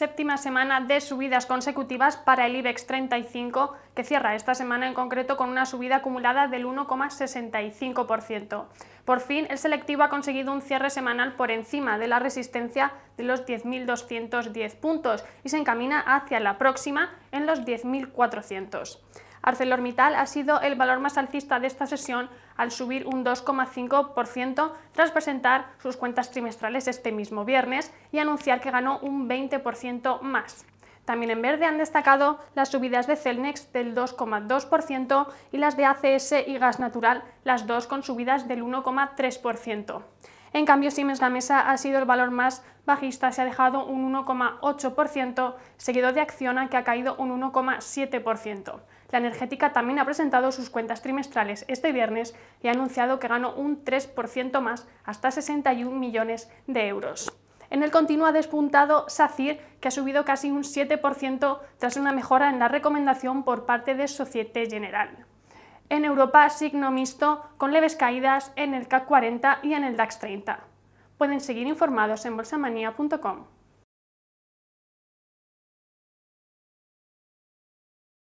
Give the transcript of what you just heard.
séptima semana de subidas consecutivas para el IBEX 35, que cierra esta semana en concreto con una subida acumulada del 1,65%. Por fin, el selectivo ha conseguido un cierre semanal por encima de la resistencia de los 10.210 puntos y se encamina hacia la próxima en los 10.400. ArcelorMittal ha sido el valor más alcista de esta sesión al subir un 2,5% tras presentar sus cuentas trimestrales este mismo viernes y anunciar que ganó un 20% más. También en verde han destacado las subidas de Celnex del 2,2% y las de ACS y Gas Natural, las dos con subidas del 1,3%. En cambio, Siemens mesa ha sido el valor más bajista, se ha dejado un 1,8%, seguido de Acciona, que ha caído un 1,7%. La energética también ha presentado sus cuentas trimestrales este viernes y ha anunciado que ganó un 3% más, hasta 61 millones de euros. En el continuo ha despuntado SACIR, que ha subido casi un 7% tras una mejora en la recomendación por parte de Societe General. En Europa, signo mixto, con leves caídas en el CAC 40 y en el DAX 30. Pueden seguir informados en bolsamania.com.